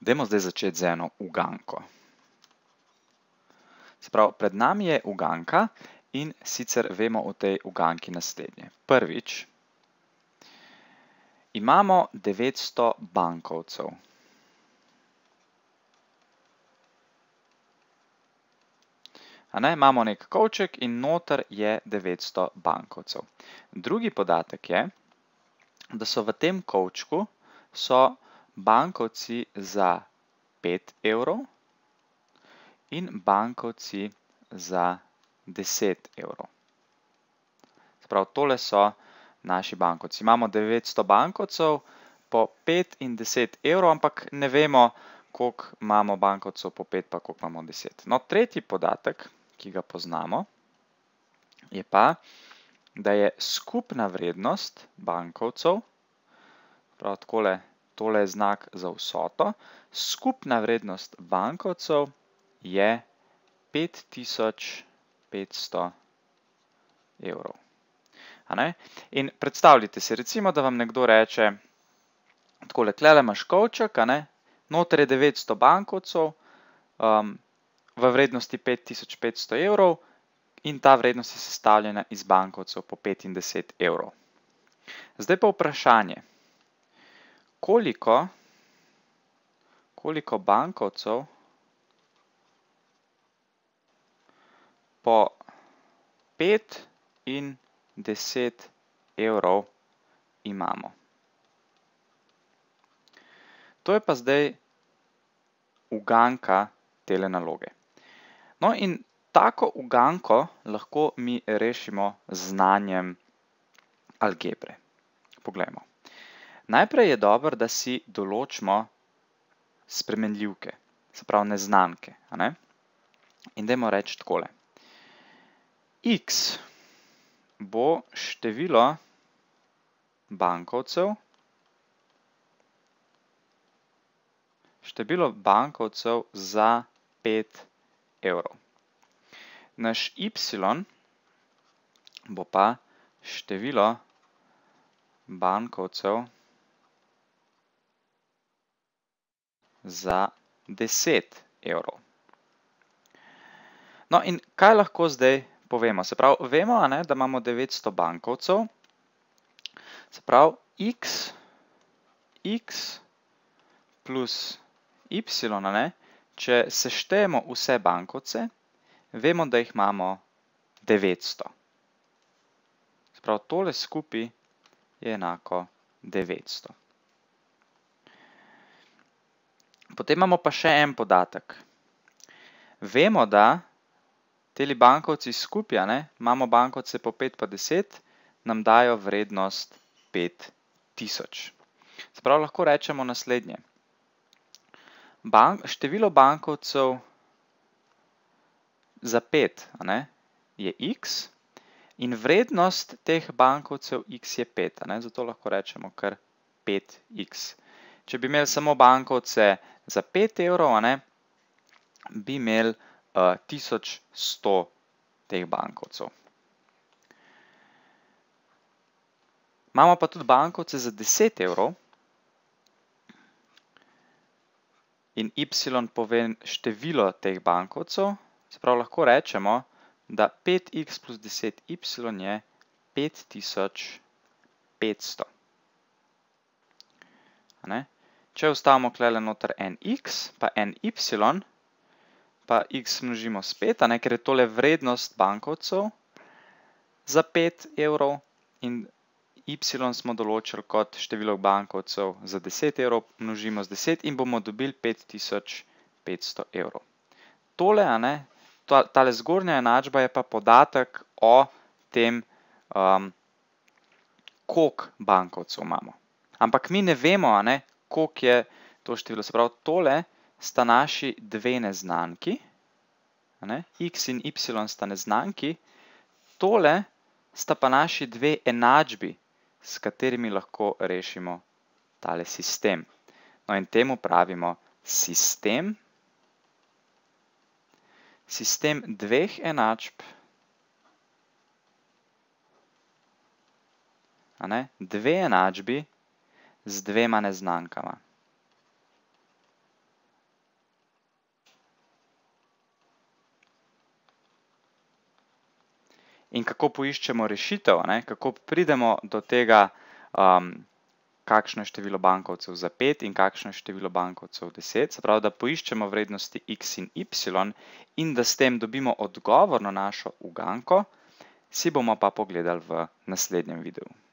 Dajmo zdaj začeti z eno uganko. Se pravi, pred nami je uganka in sicer vemo o tej uganki naslednje. Prvič, imamo 900 bankovcev. Imamo nek kovček in noter je 900 bankovcev. Drugi podatek je, da so v tem kovčku so vsega, bankovci za 5 evrov in bankovci za 10 evrov. Spravo, tole so naši bankovci. Imamo 900 bankovcev po 5 in 10 evrov, ampak ne vemo, koliko imamo bankovcev po 5, pa koliko imamo 10. No, tretji podatek, ki ga poznamo, je pa, da je skupna vrednost bankovcev, prav takole tole je znak za vsoto, skupna vrednost bankovcev je 5500 evrov. In predstavljite si, recimo, da vam nekdo reče, takole, klele imaš kovček, noter je 900 bankovcev um, v vrednosti 5500 evrov in ta vrednost je sestavljena iz bankovcev po 5 in 10 evrov. Zdaj pa vprašanje. Zdaj pa vprašanje koliko, koliko bankovcev po 5 in 10 evrov imamo. To je pa zdaj uganka tele naloge. No in tako uganko lahko mi rešimo znanjem algebre. Poglejmo. Najprej je dober, da si določimo spremenljivke, se pravi neznanke. In dajmo reči takole. x bo število bankovcev, Število bankovcev za 5 evrov. Naš y bo pa število bankovcev za 5 evrov. za 10 evrov. No in kaj lahko zdaj povemo? Se pravi, vemo, da imamo 900 bankovcev, se pravi, x, x plus y, če seštejemo vse bankovce, vemo, da jih imamo 900. Se pravi, tole skupi je enako 900. 900. Potem imamo pa še en podatek. Vemo, da teli bankovci skupja, imamo bankovce po 5 pa 10, nam dajo vrednost 5000. Spravo lahko rečemo naslednje. Število bankovcev za 5 je x in vrednost teh bankovcev x je 5. Zato lahko rečemo kar 5x. Če bi imeli samo bankovce 5, za 5 evrov, ne, bi imeli uh, 1100 teh bankovcev. Imamo pa tudi bankovce za 10 evrov in y pove število teh bankovcev, se pravi lahko rečemo, da 5x plus 10y je 5500. Če vstavimo klele noter en x pa en y, pa x množimo s 5, ker je tole vrednost bankovcev za 5 evrov in y smo določili kot število bankovcev za 10 evrov, množimo s 10 in bomo dobili 5500 evrov. Tole, tale zgornja enačba je pa podatek o tem, um, koliko bankovcev imamo. Ampak mi ne vemo, koliko je to število. Se pravi, tole sta naši dve neznanki, ne? x in y sta neznanki, tole sta pa naši dve enačbi, s katerimi lahko rešimo tale sistem. No in temu pravimo sistem, sistem dveh enačb, A ne? dve enačbi, z dvema neznankama. In kako poiščemo rešitev, ne? kako pridemo do tega, um, kakšno je število bankovcev za 5 in kakšno je število bankovcev 10, se pravi, da poiščemo vrednosti x in y in da s tem dobimo odgovor na našo uganko, si bomo pa pogledali v naslednjem videu.